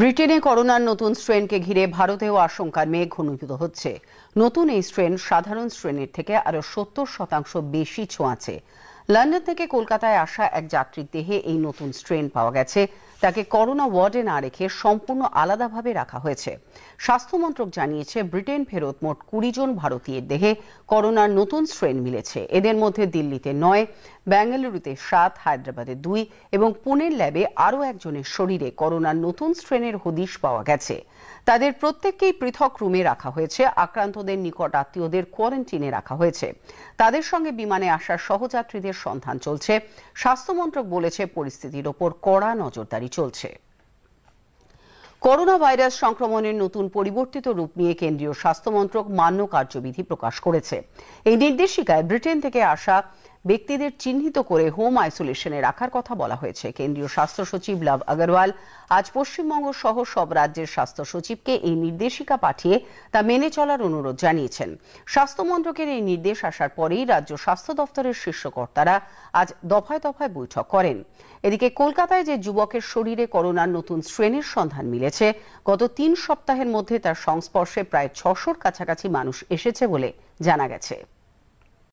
ব্রিটেনে করোনার নতুন স্ট্রেনকে ঘিরে ভারতেও আশঙ্কার মেঘ ঘনীভূত হচ্ছে নতুন এই স্ট্রেন সাধারণ শ্রেণীর থেকে আরও সত্তর শতাংশ বেশি ছোঁয়াছে লন্ডন থেকে কলকাতায় আসা এক যাত্রীর দেহে এই নতুন স্ট্রেন পাওয়া গেছে তাকে করোনা ওয়ার্ডে না রেখে সম্পূর্ণ আলাদাভাবে রাখা হয়েছে স্বাস্থ্যমন্ত্রক জানিয়েছে ব্রিটেন ফেরত মোট কুড়ি জন ভারতীয়ের দেহে করোনার নতুন স্ট্রেন মিলেছে এদের মধ্যে দিল্লিতে নয় বেঙ্গালুরুতে সাত হায়দ্রাবাদে দুই এবং পুনের ল্যাবে আরও একজনের শরীরে করোনার নতুন স্ট্রেনের হদিশ পাওয়া গেছে তাদের প্রত্যেককেই পৃথক রুমে রাখা হয়েছে আক্রান্তদের নিকট আত্মীয়দের কোয়ারেন্টিনে রাখা হয়েছে তাদের সঙ্গে বিমানে আসা সহযাত্রীদের সন্ধান চলছে স্বাস্থ্যমন্ত্রক বলেছে পরিস্থিতির ওপর কড়া নজরদারি চলছে করোনা ভাইরাস সংক্রমণের নতুন পরিবর্তিত রূপ নিয়ে কেন্দ্রীয় স্বাস্থ্যমন্ত্রক মান্য কার্যবিধি প্রকাশ করেছে এই নির্দেশিকায় ব্রিটেন থেকে আসা ব্যক্তিদের চিহ্নিত করে হোম আইসোলেশনে রাখার কথা বলা হয়েছে কেন্দ্রীয় স্বাস্থ্য সচিব লাভ আগরওয়াল আজ পশ্চিমবঙ্গ সহ সব রাজ্যের স্বাস্থ্য সচিবকে এই নির্দেশিকা পাঠিয়ে তা মেনে চলার অনুরোধ জানিয়েছেন স্বাস্থ্য মন্ত্রকের এই নির্দেশ আসার পরেই রাজ্য স্বাস্থ্য দফতরের শীর্ষকর্তারা আজ দফায় দফায় বৈঠক করেন এদিকে কলকাতায় যে যুবকের শরীরে করোনার নতুন শ্রেণীর সন্ধান মিলেছে গত তিন সপ্তাহের মধ্যে তার সংস্পর্শে প্রায় ছশোর কাছাকাছি মানুষ এসেছে বলে জানা গেছে